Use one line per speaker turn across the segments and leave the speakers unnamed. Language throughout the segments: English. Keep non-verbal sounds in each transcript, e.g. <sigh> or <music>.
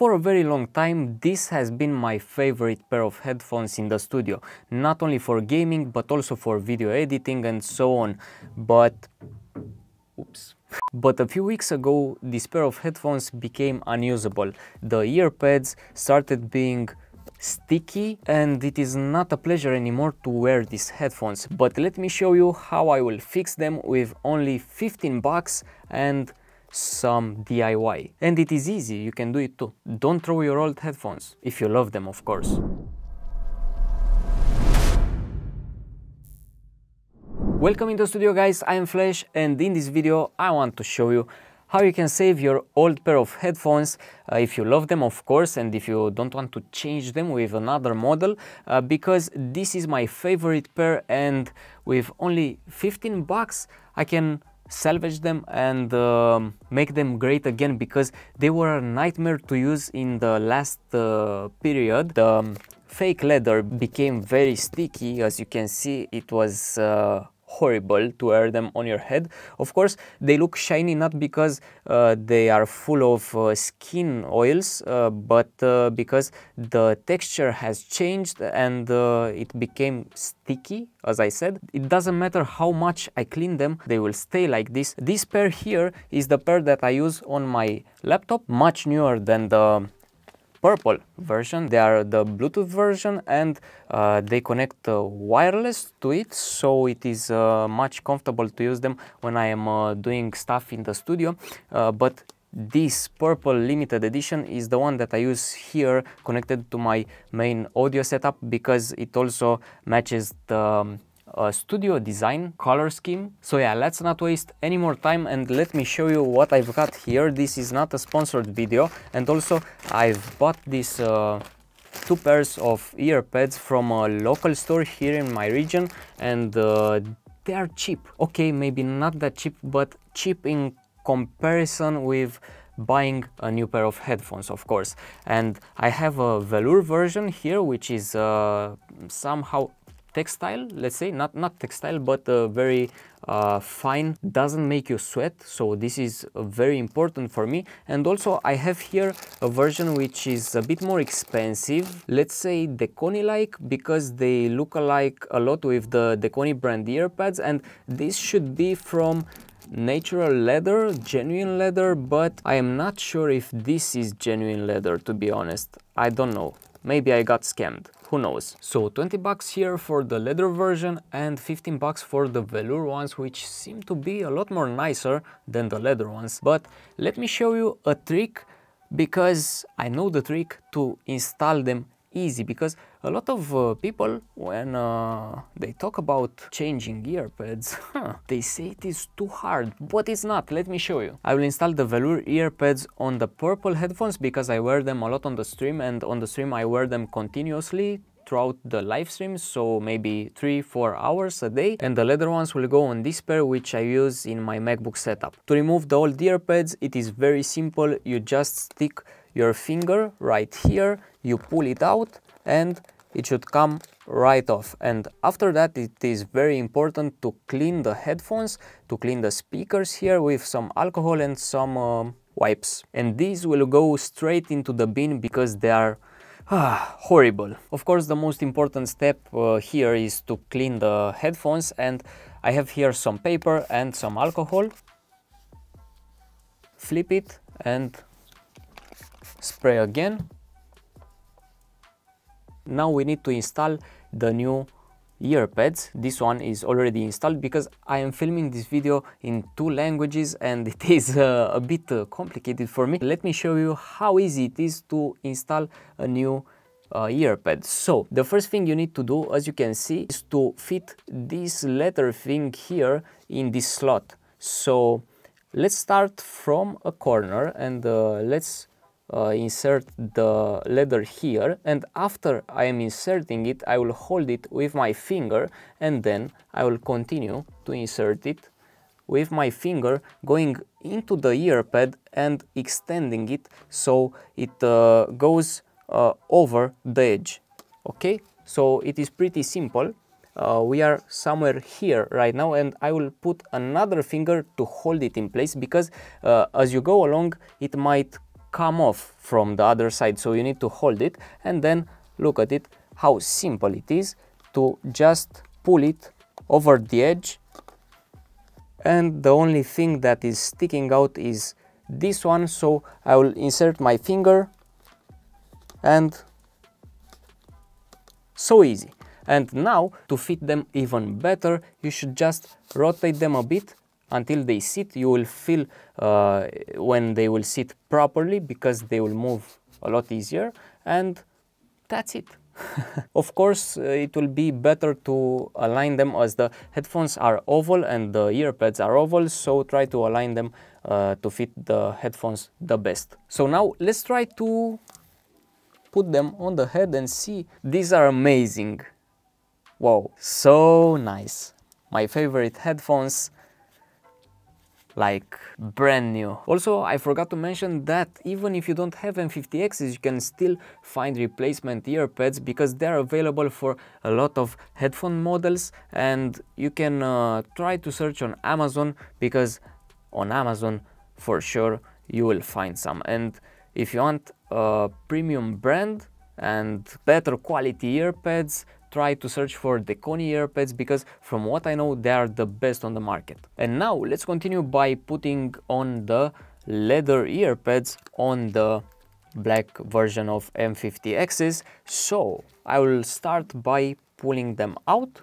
For a very long time, this has been my favorite pair of headphones in the studio, not only for gaming, but also for video editing and so on. But... Oops. But a few weeks ago, this pair of headphones became unusable. The ear pads started being sticky and it is not a pleasure anymore to wear these headphones. But let me show you how I will fix them with only 15 bucks and some DIY. And it is easy, you can do it too. Don't throw your old headphones, if you love them of course. Welcome into studio guys, I am Flash and in this video I want to show you how you can save your old pair of headphones uh, if you love them of course and if you don't want to change them with another model uh, because this is my favorite pair and with only 15 bucks I can salvage them and uh, make them great again because they were a nightmare to use in the last uh, period. The um, fake leather became very sticky as you can see it was uh, horrible to wear them on your head. Of course, they look shiny not because uh, they are full of uh, skin oils, uh, but uh, because the texture has changed and uh, it became sticky, as I said. It doesn't matter how much I clean them, they will stay like this. This pair here is the pair that I use on my laptop, much newer than the purple version. They are the Bluetooth version and uh, they connect uh, wireless to it, so it is uh, much comfortable to use them when I am uh, doing stuff in the studio. Uh, but this purple limited edition is the one that I use here connected to my main audio setup because it also matches the um, a studio design color scheme. So yeah, let's not waste any more time and let me show you what I've got here. This is not a sponsored video and also I've bought this uh, two pairs of ear pads from a local store here in my region and uh, they are cheap. Okay, maybe not that cheap, but cheap in comparison with buying a new pair of headphones, of course. And I have a velour version here, which is uh, somehow textile, let's say, not, not textile, but uh, very uh, fine, doesn't make you sweat. So this is uh, very important for me. And also I have here a version which is a bit more expensive. Let's say Deconi-like because they look alike a lot with the Deconi brand ear pads. And this should be from natural leather, genuine leather, but I am not sure if this is genuine leather, to be honest. I don't know. Maybe I got scammed, who knows. So 20 bucks here for the leather version and 15 bucks for the velour ones, which seem to be a lot more nicer than the leather ones. But let me show you a trick because I know the trick to install them easy because a lot of uh, people when uh, they talk about changing earpads, <laughs> they say it is too hard but it's not let me show you i will install the velour earpads on the purple headphones because i wear them a lot on the stream and on the stream i wear them continuously throughout the live stream, so maybe three, four hours a day. And the leather ones will go on this pair, which I use in my MacBook setup. To remove the old earpads, it is very simple. You just stick your finger right here, you pull it out and it should come right off. And after that, it is very important to clean the headphones, to clean the speakers here with some alcohol and some um, wipes. And these will go straight into the bin because they are Ah, horrible. Of course, the most important step uh, here is to clean the headphones and I have here some paper and some alcohol. Flip it and spray again. Now we need to install the new ear pads. This one is already installed because I am filming this video in two languages and <laughs> it is uh, a bit uh, complicated for me. Let me show you how easy it is to install a new uh, ear pad. So the first thing you need to do, as you can see, is to fit this letter thing here in this slot. So let's start from a corner and uh, let's uh, insert the leather here and after I am inserting it I will hold it with my finger and then I will continue to insert it with my finger going into the ear pad and extending it so it uh, goes uh, over the edge okay so it is pretty simple uh, we are somewhere here right now and I will put another finger to hold it in place because uh, as you go along it might come off from the other side. So you need to hold it and then look at it, how simple it is to just pull it over the edge. And the only thing that is sticking out is this one. So I will insert my finger and so easy. And now to fit them even better, you should just rotate them a bit until they sit you will feel uh, when they will sit properly because they will move a lot easier and that's it. <laughs> of course, uh, it will be better to align them as the headphones are oval and the earpads are oval, so try to align them uh, to fit the headphones the best. So now let's try to put them on the head and see. These are amazing. Wow, so nice. My favorite headphones like brand new. Also, I forgot to mention that even if you don't have M50Xs, you can still find replacement earpads because they're available for a lot of headphone models and you can uh, try to search on Amazon because on Amazon for sure you will find some. And if you want a premium brand and better quality earpads, try to search for the Deconi earpads because from what I know they are the best on the market. And now let's continue by putting on the leather earpads on the black version of M50Xs. So I will start by pulling them out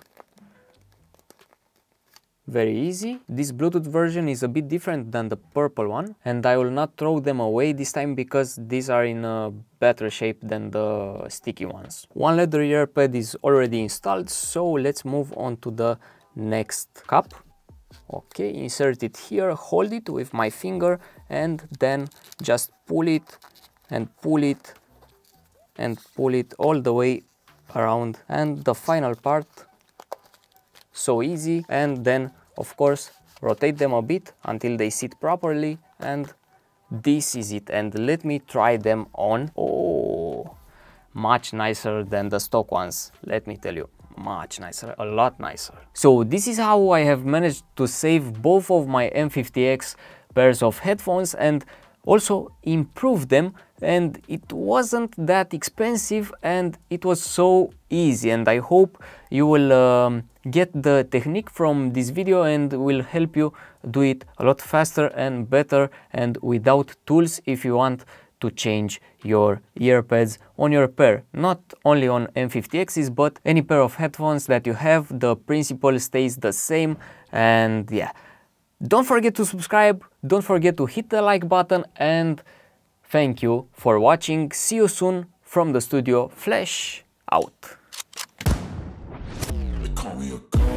very easy. This Bluetooth version is a bit different than the purple one and I will not throw them away this time because these are in a better shape than the sticky ones. One leather ear pad is already installed so let's move on to the next cup. Okay, insert it here, hold it with my finger and then just pull it and pull it and pull it all the way around and the final part so easy and then of course rotate them a bit until they sit properly and this is it and let me try them on oh much nicer than the stock ones let me tell you much nicer a lot nicer so this is how i have managed to save both of my m50x pairs of headphones and also improve them and it wasn't that expensive and it was so easy and i hope you will um, get the technique from this video and will help you do it a lot faster and better and without tools if you want to change your ear pads on your pair. Not only on M50Xs, but any pair of headphones that you have, the principle stays the same and yeah. Don't forget to subscribe, don't forget to hit the like button and thank you for watching. See you soon from the studio. Flash out we are cold.